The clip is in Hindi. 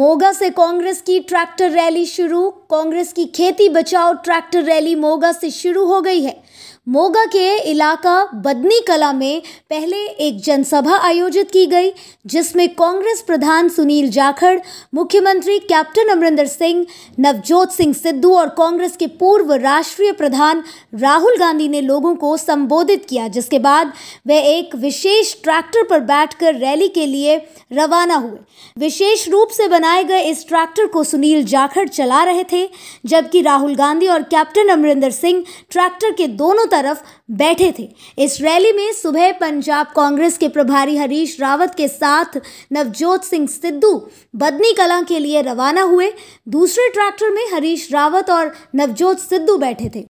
मोगा से कांग्रेस की ट्रैक्टर रैली शुरू कांग्रेस की खेती बचाओ ट्रैक्टर रैली मोगा से शुरू हो गई है मोगा के इलाका बदनी कला में पहले एक जनसभा आयोजित की गई जिसमें कांग्रेस प्रधान सुनील जाखड़ मुख्यमंत्री कैप्टन अमरिंदर सिंह नवजोत सिंह सिद्धू और कांग्रेस के पूर्व राष्ट्रीय प्रधान राहुल गांधी ने लोगों को संबोधित किया जिसके बाद वे एक विशेष ट्रैक्टर पर बैठकर रैली के लिए रवाना हुए विशेष रूप से बनाए गए इस ट्रैक्टर को सुनील जाखड़ चला रहे थे जबकि राहुल गांधी और कैप्टन अमरिंदर सिंह ट्रैक्टर के दोनों तरफ बैठे थे इस रैली में सुबह पंजाब कांग्रेस के प्रभारी हरीश रावत के साथ नवजोत सिंह सिद्धू बदनी कला के लिए रवाना हुए दूसरे ट्रैक्टर में हरीश रावत और नवजोत सिद्धू बैठे थे